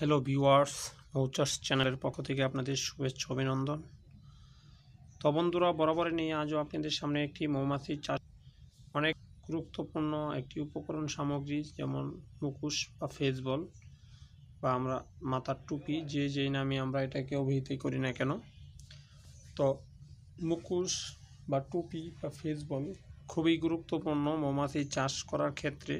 hello viewers মৌচার্স চ্যানেলের পক্ষ থেকে আপনাদের শুভেচ্ছা অভিনন্দন তো বন্ধুরা বরাবর নিয়ে আজও আপনাদের সামনে একটি মৌমাছি চাষ অনেক গুরুত্বপূর্ণ একটি উপকরণ সামগ্রী যেমন মুকুশ বা ফেসবল বা আমরা মাথার টুপি যে যেই নামে আমরা এটাকে অভিহিত করি না কেন তো মুকুশ বা টুপি বা ফেসবল খুবই গুরুত্বপূর্ণ মৌমাছি চাষ করার ক্ষেত্রে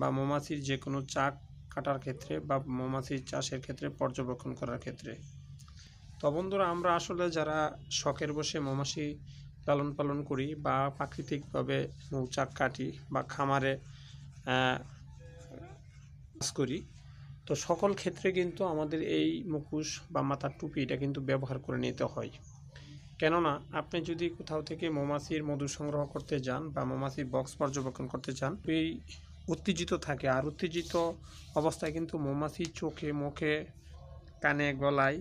বা মৌমাছির যে কোনো চাক কাটার ক্ষেত্রে বা মৌমাছি চাষের ক্ষেত্রে পর্যবেক্ষণ করার ক্ষেত্রে তো বন্ধুরা আমরা আসলে যারা শখের বসে মৌমাছি লালন পালন করি বা প্রাকৃতিকভাবে মৌচাক কাটি বা খামারে কাজ করি তো সকল ক্ষেত্রে কিন্তু আমাদের এই মুখোশ বা মাথার টুপি এটা কিন্তু ব্যবহার করে নিতে হয় কেননা আপনি যদি কোথাও থেকে মৌমাছির মধু সংগ্রহ করতে যান বা মৌমাছির বক্স পর্যবেক্ষণ করতে চান এই উত্তেজিত থাকে আর উত্তেজিত অবস্থায় কিন্তু মৌমাছি চোখে মুখে কানে গলায়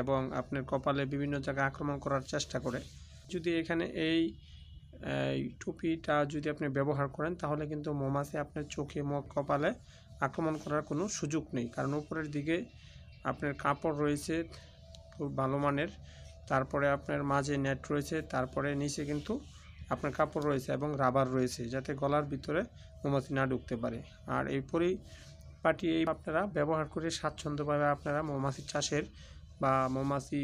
এবং আপনার কপালে বিভিন্ন জায়গায় আক্রমণ করার চেষ্টা করে যদি এখানে এই টুপিটা যদি আপনি ব্যবহার করেন তাহলে কিন্তু মৌমাছি আপনার চোখে মুখ কপালে আক্রমণ করার কোনো সুযোগ নেই কারণ উপরের দিকে আপনার কাপড় রয়েছে খুব ভালো মানের তারপরে আপনার মাঝে নেট রয়েছে তারপরে নিচে কিন্তু আপনার কাপড় রয়েছে এবং রাবার রয়েছে যাতে গলার ভিতরে মোমবাতি না ঢুকতে পারে আর এই পাটি এই আপনারা ব্যবহার করে স্বাচ্ছন্দ্যভাবে আপনারা মৌমাছি চাষের বা মৌমাছি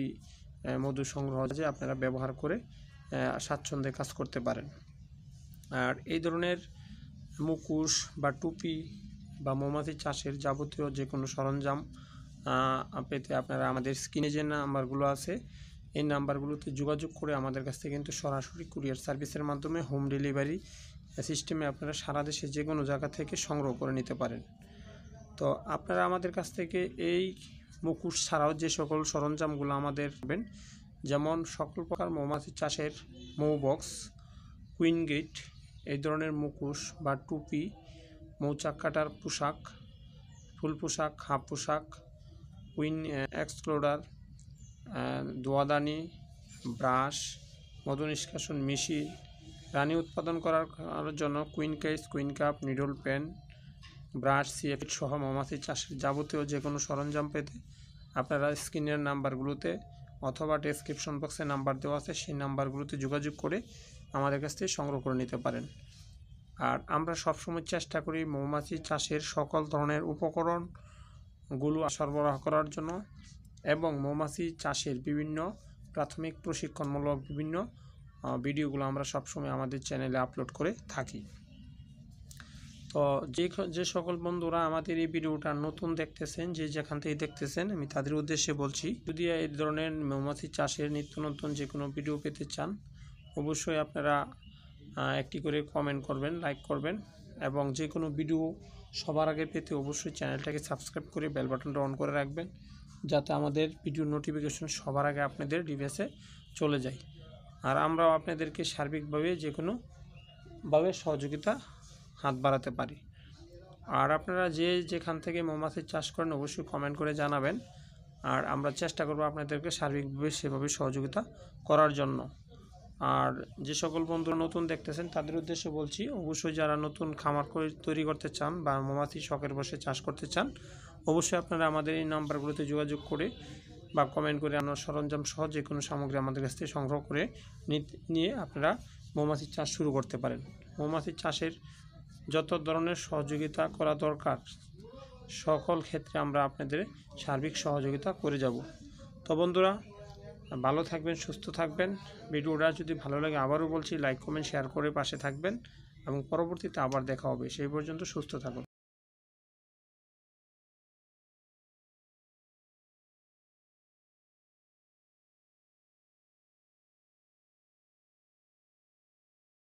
মধু সংগ্রহ যে আপনারা ব্যবহার করে স্বাচ্ছন্দ্যে কাজ করতে পারেন আর এই ধরনের মুকুশ বা টুপি বা মৌমাছি চাষের যাবতীয় যে কোনো সরঞ্জাম পেতে আপনারা আমাদের স্ক্রিনে যে নাম্বারগুলো আছে এই নাম্বারগুলোতে যোগাযোগ করে আমাদের কাছ থেকে কিন্তু সরাসরি কুরিয়ার সার্ভিসের মাধ্যমে হোম ডেলিভারি সিস্টেমে আপনারা সারা দেশে যে কোনো জায়গা থেকে সংগ্রহ করে নিতে পারেন তো আপনারা আমাদের কাছ থেকে এই মুকুশ ছাড়াও যে সকল সরঞ্জামগুলো আমাদের পাবেন যেমন সকল প্রকার মৌমাছি চাষের মৌ বক্স কুইন গেট এই ধরনের মুকুশ বা টুপি মৌচাক কাটার পোশাক ফুল পোশাক হাফ পোশাক কুইন এক্সক্লোডার দোয়াদানি ব্রাশ মধু নিষ্কাশন মেশিন রানী উৎপাদন করার জন্য queen case queen cup needle pen brush সিএফিট সহ মৌমাছি চাষের যাবতীয় যে কোনো সরঞ্জাম পেতে আপনারা স্ক্রিনের নাম্বারগুলোতে অথবা ডেসক্রিপশন বক্সে নাম্বার দেওয়া আছে সেই নাম্বারগুলোতে যোগাযোগ করে আমাদের কাছ থেকে সংগ্রহ করে নিতে পারেন আর আমরা সবসময় চেষ্টা করি মৌমাছি চাষের সকল ধরনের উপকরণগুলো সরবরাহ করার জন্য এবং মৌমাছি চাষের বিভিন্ন প্রাথমিক প্রশিক্ষণমূলক বিভিন্ন ভিডিওগুলো আমরা সবসময় আমাদের চ্যানেলে আপলোড করে থাকি তো যে যে সকল বন্ধুরা আমাদের এই ভিডিওটা নতুন দেখতেছেন যে যেখান থেকে দেখতেছেন আমি তাদের উদ্দেশ্যে বলছি যদি এই ধরনের মৌমাছি চাষের নিত্য নতুন যে কোনো ভিডিও পেতে চান অবশ্যই আপনারা একটি করে কমেন্ট করবেন লাইক করবেন এবং যে কোনো ভিডিও সবার আগে পেতে অবশ্যই চ্যানেলটাকে সাবস্ক্রাইব করে বেল বাটনটা অন করে রাখবেন যাতে আমাদের ভিডিও নোটিফিকেশন সবার আগে আপনাদের ডিভাইসে চলে যায় আর আমরাও আপনাদেরকে সার্বিকভাবে যে কোনোভাবে সহযোগিতা হাত বাড়াতে পারি আর আপনারা যে যেখান থেকে মৌমাছির চাষ করেন অবশ্যই কমেন্ট করে জানাবেন আর আমরা চেষ্টা করব আপনাদেরকে সার্বিকভাবে সেভাবে সহযোগিতা করার জন্য আর যে সকল বন্ধুরা নতুন দেখতেছেন তাদের উদ্দেশ্যে বলছি অবশ্যই যারা নতুন খামার তৈরি করতে চান বা মৌমাছি শখের বসে চাষ করতে চান অবশ্যই আপনারা আমাদের এই নাম্বারগুলোতে যোগাযোগ করে বা কমেন্ট করে আপনার সরঞ্জাম সহ যে কোনো সামগ্রী আমাদের কাছ থেকে সংগ্রহ করে নিয়ে আপনারা মৌমাছির চাষ শুরু করতে পারেন মৌমাছির চাষের যত ধরনের সহযোগিতা করা দরকার সকল ক্ষেত্রে আমরা আপনাদের সার্বিক সহযোগিতা করে যাব তো বন্ধুরা ভালো থাকবেন সুস্থ থাকবেন ভিডিওটা যদি ভালো লাগে আবারও বলছি লাইক কমেন্ট শেয়ার করে পাশে থাকবেন এবং পরবর্তীতে আবার দেখা হবে সেই পর্যন্ত সুস্থ থাকুন